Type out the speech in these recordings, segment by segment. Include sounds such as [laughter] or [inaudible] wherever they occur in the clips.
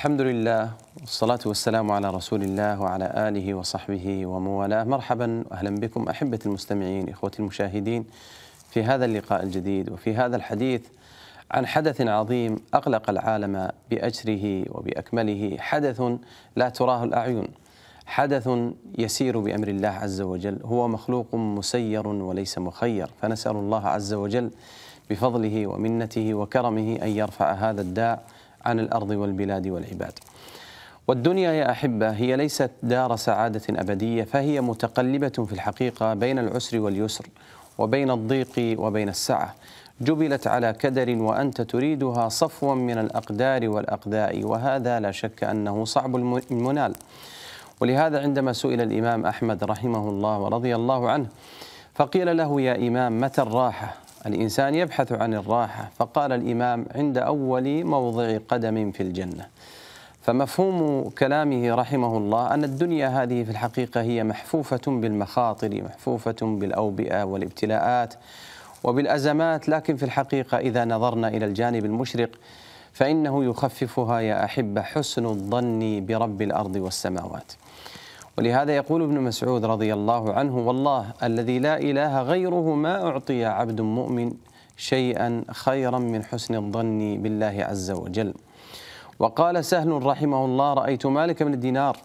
الحمد لله والصلاة والسلام على رسول الله وعلى آله وصحبه وموالاه مرحبا وأهلا بكم أحبة المستمعين إخوتي المشاهدين في هذا اللقاء الجديد وفي هذا الحديث عن حدث عظيم أغلق العالم بأجره وبأكمله حدث لا تراه الأعين حدث يسير بأمر الله عز وجل هو مخلوق مسير وليس مخير فنسأل الله عز وجل بفضله ومنته وكرمه أن يرفع هذا الداع عن الارض والبلاد والعباد. والدنيا يا احبه هي ليست دار سعاده ابديه فهي متقلبه في الحقيقه بين العسر واليسر وبين الضيق وبين السعه. جبلت على كدر وانت تريدها صفوا من الاقدار والاقداء وهذا لا شك انه صعب المنال. ولهذا عندما سئل الامام احمد رحمه الله ورضي الله عنه فقيل له يا امام متى الراحه؟ الإنسان يبحث عن الراحة فقال الإمام عند أول موضع قدم في الجنة فمفهوم كلامه رحمه الله أن الدنيا هذه في الحقيقة هي محفوفة بالمخاطر محفوفة بالأوبئة والابتلاءات وبالأزمات لكن في الحقيقة إذا نظرنا إلى الجانب المشرق فإنه يخففها يا أحبة حسن الظن برب الأرض والسماوات ولهذا يقول ابن مسعود رضي الله عنه والله الذي لا إله غيره ما أعطي عبد مؤمن شيئا خيرا من حسن الظن بالله عز وجل وقال سهل رحمه الله رأيت مالك بن الدينار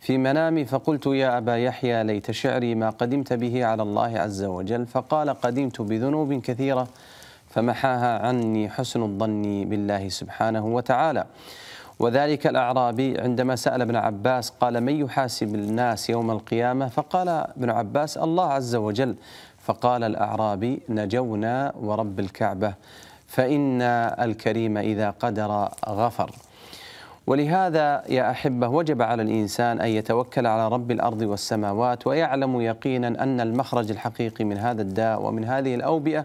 في منامي فقلت يا أبا يحيى ليت شعري ما قدمت به على الله عز وجل فقال قدمت بذنوب كثيرة فمحاها عني حسن الظن بالله سبحانه وتعالى وذلك الأعرابي عندما سأل ابن عباس قال من يحاسب الناس يوم القيامة فقال ابن عباس الله عز وجل فقال الأعرابي نجونا ورب الكعبة فإن الكريم إذا قدر غفر ولهذا يا أحبة وجب على الإنسان أن يتوكل على رب الأرض والسماوات ويعلم يقينا أن المخرج الحقيقي من هذا الداء ومن هذه الأوبئة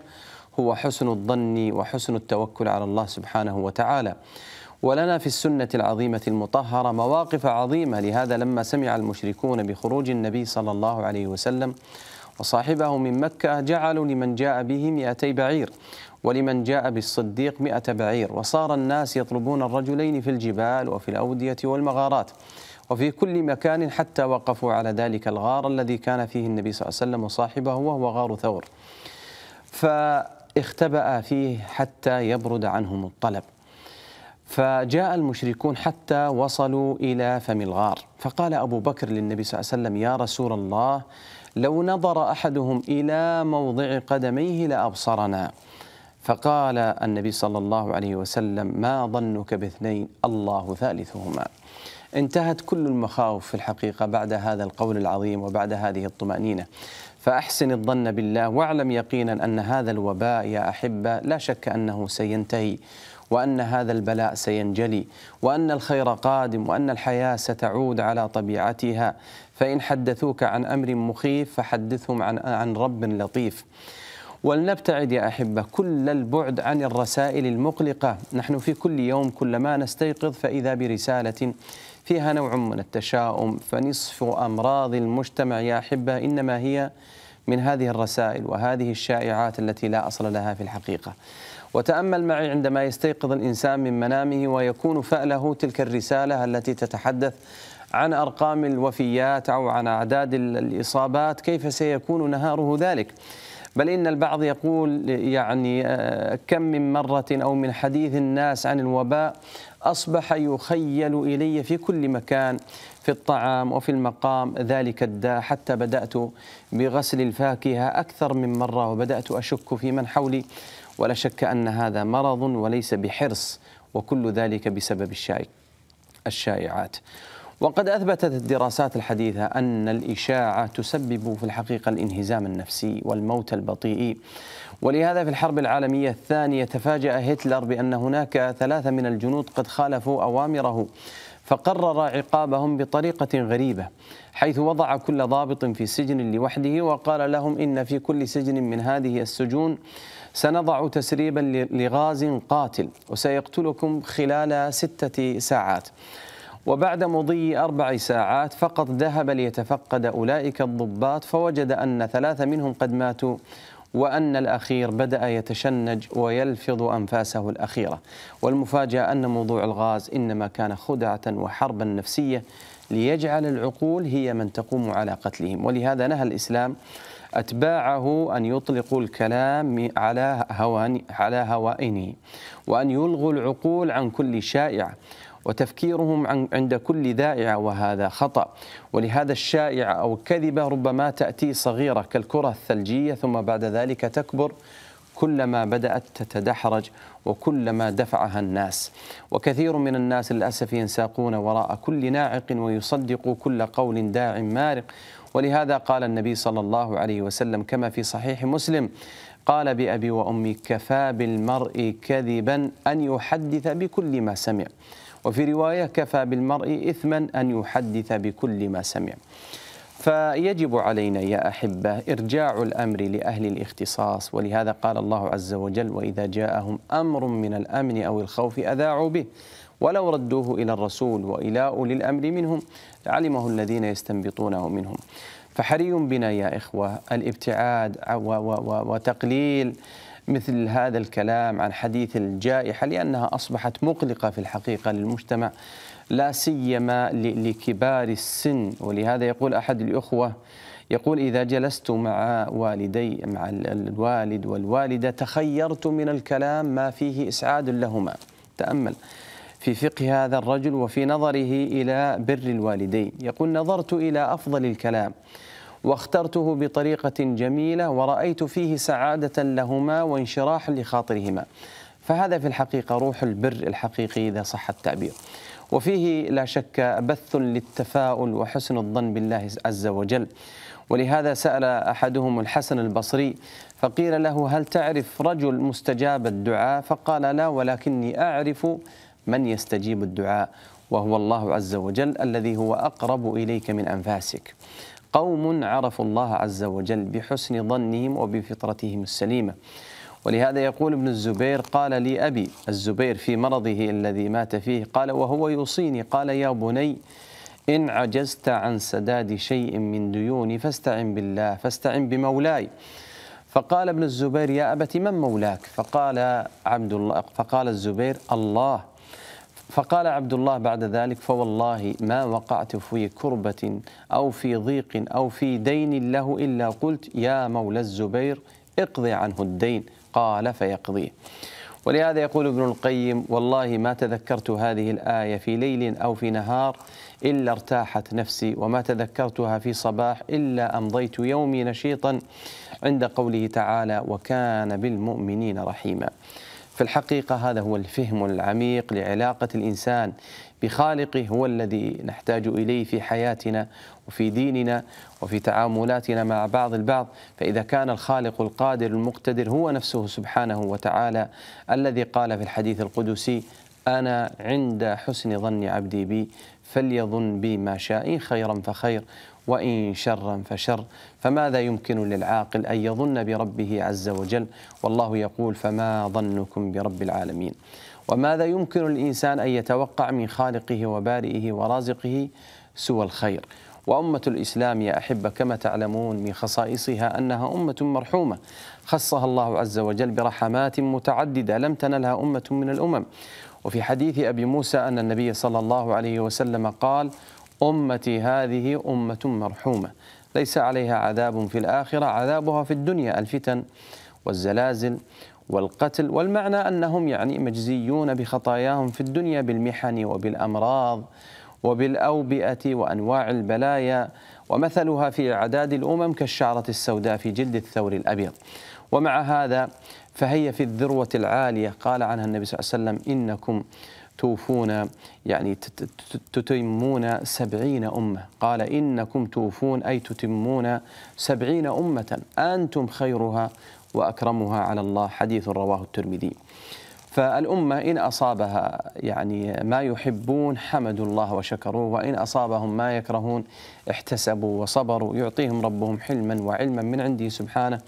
هو حسن الظن وحسن التوكل على الله سبحانه وتعالى ولنا في السنة العظيمة المطهرة مواقف عظيمة لهذا لما سمع المشركون بخروج النبي صلى الله عليه وسلم وصاحبه من مكة جعلوا لمن جاء به مئتي بعير ولمن جاء بالصديق مئة بعير وصار الناس يطلبون الرجلين في الجبال وفي الأودية والمغارات وفي كل مكان حتى وقفوا على ذلك الغار الذي كان فيه النبي صلى الله عليه وسلم وصاحبه وهو غار ثور فاختبأ فيه حتى يبرد عنهم الطلب فجاء المشركون حتى وصلوا إلى فم الغار فقال أبو بكر للنبي صلى الله عليه وسلم يا رسول الله لو نظر أحدهم إلى موضع قدميه لأبصرنا فقال النبي صلى الله عليه وسلم ما ظنك باثنين الله ثالثهما انتهت كل المخاوف في الحقيقه بعد هذا القول العظيم وبعد هذه الطمانينه فاحسن الظن بالله واعلم يقينا ان هذا الوباء يا احبه لا شك انه سينتهي وأن هذا البلاء سينجلي وأن الخير قادم وأن الحياة ستعود على طبيعتها فإن حدثوك عن أمر مخيف فحدثهم عن, عن رب لطيف ولنبتعد يا أحبة كل البعد عن الرسائل المقلقة نحن في كل يوم كلما نستيقظ فإذا برسالة فيها نوع من التشاؤم فنصف أمراض المجتمع يا أحبة إنما هي من هذه الرسائل وهذه الشائعات التي لا أصل لها في الحقيقة وتأمل معي عندما يستيقظ الإنسان من منامه ويكون فأله تلك الرسالة التي تتحدث عن أرقام الوفيات أو عن أعداد الإصابات كيف سيكون نهاره ذلك بل إن البعض يقول يعني آه، كم من مرة أو من حديث الناس عن الوباء أصبح يخيل إلي في كل مكان في الطعام وفي المقام ذلك الداء حتى بدأت بغسل الفاكهة أكثر من مرة وبدأت أشك في من حولي ولا شك أن هذا مرض وليس بحرص وكل ذلك بسبب الشاي الشائعات وقد أثبتت الدراسات الحديثة أن الإشاعة تسبب في الحقيقة الانهزام النفسي والموت البطيء ولهذا في الحرب العالمية الثانية تفاجأ هتلر بأن هناك ثلاثة من الجنود قد خالفوا أوامره فقرر عقابهم بطريقة غريبة حيث وضع كل ضابط في سجن لوحده وقال لهم إن في كل سجن من هذه السجون سنضع تسريبا لغاز قاتل وسيقتلكم خلال ستة ساعات وبعد مضي أربع ساعات فقط ذهب ليتفقد أولئك الضباط فوجد أن ثلاثة منهم قد ماتوا وأن الأخير بدأ يتشنج ويلفظ أنفاسه الأخيرة والمفاجأة أن موضوع الغاز إنما كان خدعة وحربا نفسية ليجعل العقول هي من تقوم على قتلهم ولهذا نهى الإسلام أتباعه أن يطلقوا الكلام على هوان على هوائنه وأن يلغوا العقول عن كل شائع وتفكيرهم عند كل ذائعة وهذا خطأ ولهذا الشائعة أو الكذبة ربما تأتي صغيرة كالكرة الثلجية ثم بعد ذلك تكبر كلما بدأت تتدحرج وكلما دفعها الناس وكثير من الناس للأسف ينساقون وراء كل ناعق ويصدق كل قول داع مارق ولهذا قال النبي صلى الله عليه وسلم كما في صحيح مسلم قال بأبي وأمي كفى بالمرء كذبا أن يحدث بكل ما سمع وفي رواية كفى بالمرء إثما أن يحدث بكل ما سمع فيجب علينا يا أحبة إرجاع الأمر لأهل الاختصاص ولهذا قال الله عز وجل وإذا جاءهم أمر من الأمن أو الخوف أذاعوا به ولو ردوه إلى الرسول وإلى أولي الأمر منهم لعلمه الذين يستنبطونه منهم فحري بنا يا إخوة الابتعاد وتقليل مثل هذا الكلام عن حديث الجائحة لأنها أصبحت مقلقة في الحقيقة للمجتمع لا سيما لكبار السن ولهذا يقول أحد الأخوة يقول إذا جلست مع والدي مع الوالد والوالدة تخيرت من الكلام ما فيه إسعاد لهما تأمل في فقه هذا الرجل وفي نظره إلى بر الوالدين يقول نظرت إلى أفضل الكلام واخترته بطريقة جميلة ورأيت فيه سعادة لهما وانشراح لخاطرهما فهذا في الحقيقة روح البر الحقيقي إذا صح التعبير وفيه لا شك بث للتفاؤل وحسن الظن بالله عز وجل ولهذا سأل أحدهم الحسن البصري فقيل له هل تعرف رجل مستجاب الدعاء فقال لا ولكني أعرف من يستجيب الدعاء وهو الله عز وجل الذي هو أقرب إليك من أنفاسك قوم عرفوا الله عز وجل بحسن ظنهم وبفطرتهم السليمه ولهذا يقول ابن الزبير قال لي أبي الزبير في مرضه الذي مات فيه قال وهو يوصيني قال يا بني إن عجزت عن سداد شيء من ديوني فاستعن بالله فاستعن بمولاي فقال ابن الزبير يا أبت من مولاك فقال عبد الله فقال الزبير الله فقال عبد الله بعد ذلك فوالله ما وقعت في كربة أو في ضيق أو في دين له إلا قلت يا مولى الزبير اقضي عنه الدين قال فيقضيه ولهذا يقول ابن القيم والله ما تذكرت هذه الآية في ليل أو في نهار إلا ارتاحت نفسي وما تذكرتها في صباح إلا أمضيت يومي نشيطا عند قوله تعالى وكان بالمؤمنين رحيما في الحقيقة هذا هو الفهم العميق لعلاقة الإنسان بخالقه هو الذي نحتاج اليه في حياتنا وفي ديننا وفي تعاملاتنا مع بعض البعض فاذا كان الخالق القادر المقتدر هو نفسه سبحانه وتعالى الذي قال في الحديث القدسي انا عند حسن ظن عبدي بي فليظن بي ما شاء ان خيرا فخير وإن شرا فشر فماذا يمكن للعاقل أن يظن بربه عز وجل والله يقول فما ظنكم برب العالمين وماذا يمكن الإنسان أن يتوقع من خالقه وبارئه ورازقه سوى الخير وأمة الإسلام يا أحبة كما تعلمون من خصائصها أنها أمة مرحومة خصها الله عز وجل برحمات متعددة لم تنلها أمة من الأمم وفي حديث أبي موسى أن النبي صلى الله عليه وسلم قال أمتي هذه أمة مرحومة ليس عليها عذاب في الآخرة عذابها في الدنيا الفتن والزلازل والقتل والمعنى أنهم يعني مجزيون بخطاياهم في الدنيا بالمحن وبالأمراض وبالأوبئة وأنواع البلايا ومثلها في أعداد الأمم كالشعرة السوداء في جلد الثور الأبيض ومع هذا فهي في الذروة العالية قال عنها النبي صلى الله عليه وسلم إنكم توفون يعني تتمون سبعين أمة قال إنكم توفون أي تتمون سبعين أمة أنتم خيرها وأكرمها على الله حديث رواه الترمذي فالأمة إن أصابها يعني ما يحبون حمدوا الله وشكروه وإن أصابهم ما يكرهون احتسبوا وصبروا يعطيهم ربهم حلما وعلما من عنده سبحانه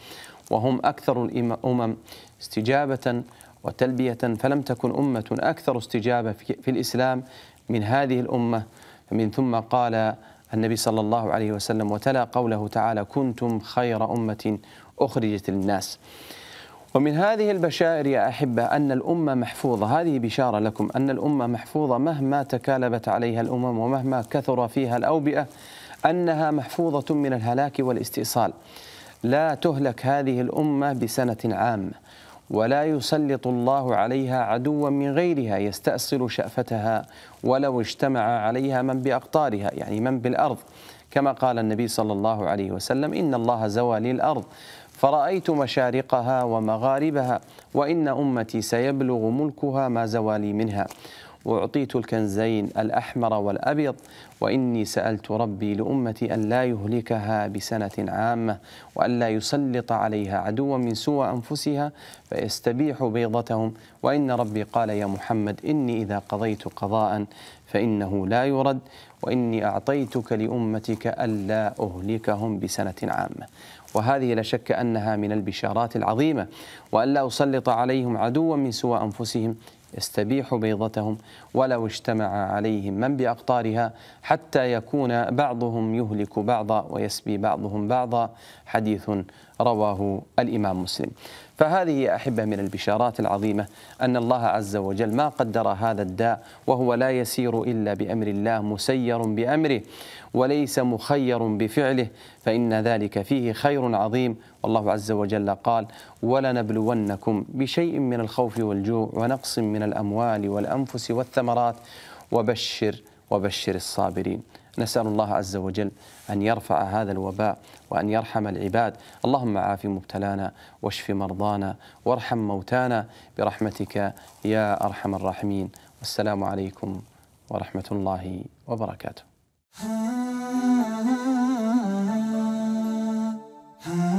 وهم أكثر الأمم استجابة وتلبية فلم تكن أمة أكثر استجابة في الإسلام من هذه الأمة من ثم قال النبي صلى الله عليه وسلم وتلا قوله تعالى كنتم خير أمة أخرجت للناس ومن هذه البشائر يا أحبة أن الأمة محفوظة هذه بشارة لكم أن الأمة محفوظة مهما تكالبت عليها الأمم ومهما كثر فيها الأوبئة أنها محفوظة من الهلاك والاستئصال لا تهلك هذه الأمة بسنة عامة ولا يسلط الله عليها عدوا من غيرها يستأصل شأفتها ولو اجتمع عليها من بأقطارها يعني من بالأرض كما قال النبي صلى الله عليه وسلم إن الله زوى لي الأرض فرأيت مشارقها ومغاربها وإن أمتي سيبلغ ملكها ما زوالي منها وأعطيت الكنزين الأحمر والأبيض وإني سألت ربي لأمتي أن لا يهلكها بسنة عامة وأن لا يسلط عليها عدوا من سوى أنفسها فيستبيح بيضتهم وإن ربي قال يا محمد إني إذا قضيت قضاء فإنه لا يرد وإني أعطيتك لأمتك ألا أهلكهم بسنة عامة وهذه لا شك أنها من البشارات العظيمة وألا أسلط عليهم عدوا من سوى أنفسهم يستبيح بيضتهم ولو اجتمع عليهم من باقطارها حتى يكون بعضهم يهلك بعضا ويسبي بعضهم بعضا حديث رواه الامام مسلم. فهذه يا أحبة من البشارات العظيمة أن الله عز وجل ما قدر هذا الداء وهو لا يسير إلا بأمر الله مسير بأمره وليس مخير بفعله فإن ذلك فيه خير عظيم والله عز وجل قال ولنبلونكم بشيء من الخوف والجوع ونقص من الأموال والأنفس والثمرات وبشر وبشر الصابرين نسأل الله عز وجل أن يرفع هذا الوباء وأن يرحم العباد اللهم عاف مبتلانا واشف مرضانا وارحم موتانا برحمتك يا أرحم الراحمين والسلام عليكم ورحمة الله وبركاته [laughs]